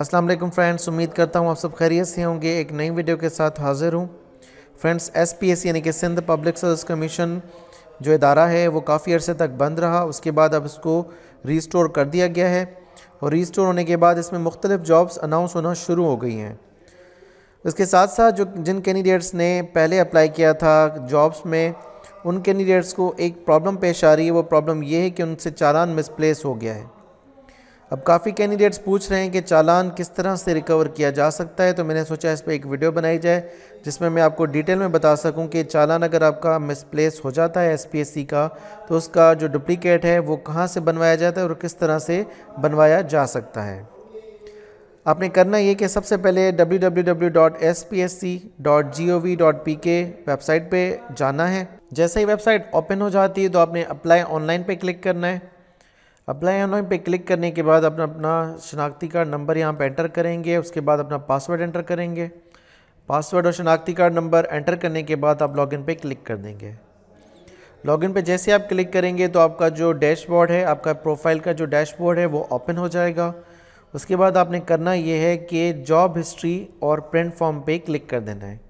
अस्सलाम वालेकुम फ्रेंड्स उम्मीद करता हूँ आप सब खैरियत से होंगे एक नई वीडियो के साथ हाजिर हूँ फ्रेंड्स एस पी सी यानी कि सिंध पब्लिक सर्विस कमीशन जो इदारा है वो काफ़ी अर्से तक बंद रहा उसके बाद अब इसको रीस्टोर कर दिया गया है और रीस्टोर होने के बाद इसमें मुख्तलिफ जॉब्स अनाउंस होना शुरू हो गई हैं इसके साथ साथ जो जिन कैंडिडेट्स ने पहले अप्लाई किया था जॉब्स में उन कैंडिडेट्स को एक प्रॉब्लम पेश आ रही है वो प्रॉब्लम ये है कि उनसे चालान मिसप्लेस हो गया है अब काफ़ी कैंडिडेट्स पूछ रहे हैं कि चालान किस तरह से रिकवर किया जा सकता है तो मैंने सोचा इस पर एक वीडियो बनाई जाए जिसमें मैं आपको डिटेल में बता सकूं कि चालान अगर आपका मिसप्लेस हो जाता है एसपीएससी का तो उसका जो डुप्लिकेट है वो कहाँ से बनवाया जाता है और किस तरह से बनवाया जा सकता है आपने करना ये कि सबसे पहले www.spsc.gov.pk वेबसाइट पे जाना है जैसे ही वेबसाइट ओपन हो जाती है तो आपने अप्लाई ऑनलाइन पे क्लिक करना है अप्लाई ऑनलाइन पे क्लिक करने के बाद अपना अपना शनाख्ती कार्ड नंबर यहाँ पर एंटर करेंगे उसके बाद अपना पासवर्ड एंटर करेंगे पासवर्ड और शनाख्ती कार्ड नंबर एंटर करने के बाद आप लॉगिन पे क्लिक कर देंगे लॉगिन पे जैसे आप क्लिक करेंगे तो आपका जो डैशबोर्ड है आपका प्रोफाइल का जो डैशबोर्ड है वो ओपन हो जाएगा उसके बाद आपने करना ये है कि जॉब हिस्ट्री और प्रिंट फॉर्म पे क्लिक कर देना है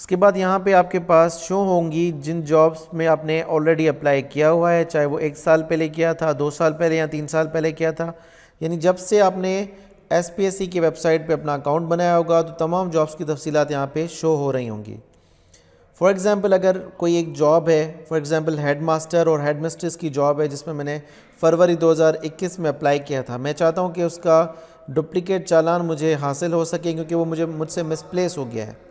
उसके बाद यहाँ पे आपके पास शो होंगी जिन जॉब्स में आपने ऑलरेडी अप्लाई किया हुआ है चाहे वो एक साल पहले किया था दो साल पहले या तीन साल पहले किया था यानी जब से आपने एस की वेबसाइट पे अपना अकाउंट बनाया होगा तो तमाम जॉब्स की तफसीत यहाँ पे शो हो रही होंगी फॉर एग्ज़ाम्पल अगर कोई एक जॉब है फॉर एग्ज़ाम्पल हेड मास्टर और हेड मिस्ट्रेस की जॉब है जिसमें मैंने फरवरी इक्कीस में अप्लाई किया था मैं चाहता हूँ कि उसका डुप्लिकेट चालान मुझे हासिल हो सके क्योंकि वो मुझे मुझसे मिसप्लेस हो गया है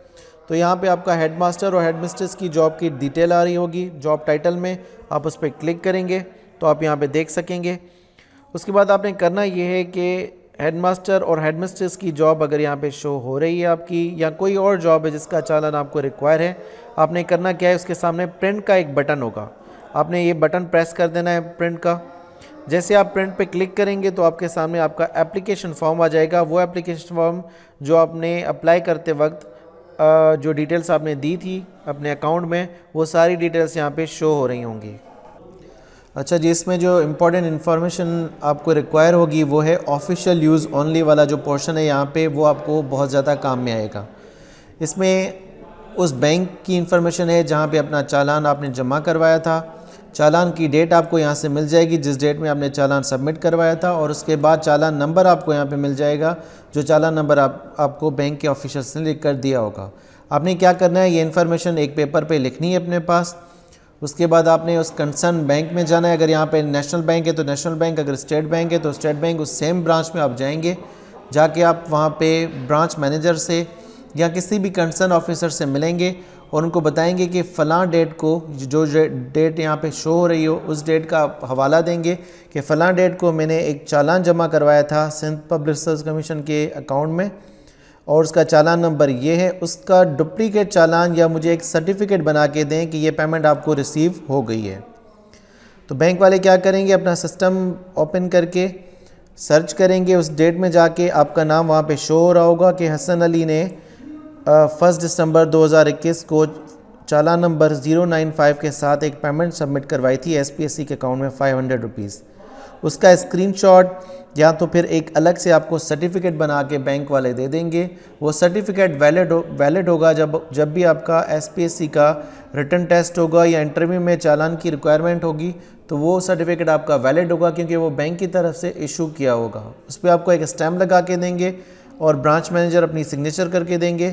तो यहाँ पे आपका हेडमास्टर और हेडमिस्ट्रेस की जॉब की डिटेल आ रही होगी जॉब टाइटल में आप उस पर क्लिक करेंगे तो आप यहाँ पे देख सकेंगे उसके बाद आपने करना ये है कि हेडमास्टर और हेडमिस्ट्रेस की जॉब अगर यहाँ पे शो हो रही है आपकी या कोई और जॉब है जिसका चालन आपको रिक्वायर है आपने करना क्या है उसके सामने प्रिंट का एक बटन होगा आपने ये बटन प्रेस कर देना है प्रिंट का जैसे आप प्रिंट पे क्लिक करेंगे तो आपके सामने आपका एप्लीकेशन फॉर्म आ जाएगा वो एप्लीकेशन फॉर्म जो आपने अप्लाई करते वक्त जो डिटेल्स आपने दी थी अपने अकाउंट में वो सारी डिटेल्स यहाँ पे शो हो रही होंगी अच्छा जी इसमें जो इम्पोर्टेंट इन्फॉर्मेशन आपको रिक्वायर होगी वो है ऑफिशियल यूज़ ओनली वाला जो पोर्शन है यहाँ पे वो आपको बहुत ज़्यादा काम में आएगा इसमें उस बैंक की इन्फॉर्मेशन है जहाँ पे अपना चालान आपने जमा करवाया था चालान की डेट आपको यहाँ से मिल जाएगी जिस डेट में आपने चालान सबमिट करवाया था और उसके बाद चालान नंबर आपको यहाँ पे मिल जाएगा जो चालान नंबर आप आपको बैंक के ऑफिशर्स ने लिख कर दिया होगा आपने क्या करना है ये इन्फॉर्मेशन एक पेपर पे लिखनी है अपने पास उसके बाद आपने उस कंसर्न बैंक में जाना है अगर यहाँ पे नेशनल बैंक है तो नेशनल बैंक अगर स्टेट बैंक है तो स्टेट बैंक उस सेम ब्रांच में आप जाएंगे जाके आप वहाँ पे ब्रांच मैनेजर से या किसी भी कंसर्न ऑफिसर से मिलेंगे और उनको बताएंगे कि फ़लाँ डेट को जो डेट यहाँ पे शो हो रही हो उस डेट का हवाला देंगे कि फ़लाँ डेट को मैंने एक चालान जमा करवाया था सिंध पब्लिक सर्विस कमीशन के अकाउंट में और उसका चालान नंबर ये है उसका डुप्लिकेट चालान या मुझे एक सर्टिफिकेट बना के दें कि यह पेमेंट आपको रिसीव हो गई है तो बैंक वाले क्या करेंगे अपना सिस्टम ओपन करके सर्च करेंगे उस डेट में जाके आपका नाम वहाँ पे शो हो रहा होगा कि हसन अली ने फर्स्ट दिसंबर 2021 को चालान नंबर 095 के साथ एक पेमेंट सबमिट करवाई थी एसपीएससी के अकाउंट में फाइव हंड्रेड रुपीज़ उसका स्क्रीनशॉट या तो फिर एक अलग से आपको सर्टिफिकेट बना के बैंक वाले दे देंगे वो सर्टिफिकेट वैलिड हो वैलिड होगा जब जब भी आपका एसपीएससी का रिटर्न टेस्ट होगा या इंटरव्यू में चालान की रिक्वायरमेंट होगी तो वो सर्टिफिकेट आपका वैलिड होगा क्योंकि वो बैंक की तरफ से इशू किया होगा उस पर आपको एक स्टैम्प लगा के देंगे और ब्रांच मैनेजर अपनी सिग्नेचर करके देंगे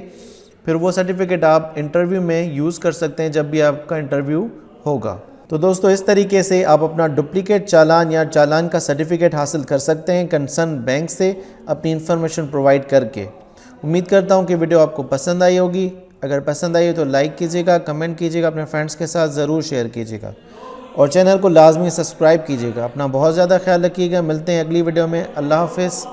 फिर वो सर्टिफिकेट आप इंटरव्यू में यूज़ कर सकते हैं जब भी आपका इंटरव्यू होगा तो दोस्तों इस तरीके से आप अपना डुप्लीकेट चालान या चालान का सर्टिफिकेट हासिल कर सकते हैं कंसर्न बैंक से अपनी इन्फॉर्मेशन प्रोवाइड करके उम्मीद करता हूँ कि वीडियो आपको पसंद आई होगी अगर पसंद आई हो तो लाइक कीजिएगा कमेंट कीजिएगा अपने फ्रेंड्स के साथ ज़रूर शेयर कीजिएगा और चैनल को लाजमी सब्सक्राइब कीजिएगा अपना बहुत ज़्यादा ख्याल रखिएगा मिलते हैं अगली वीडियो में अल्लाह हाफिज़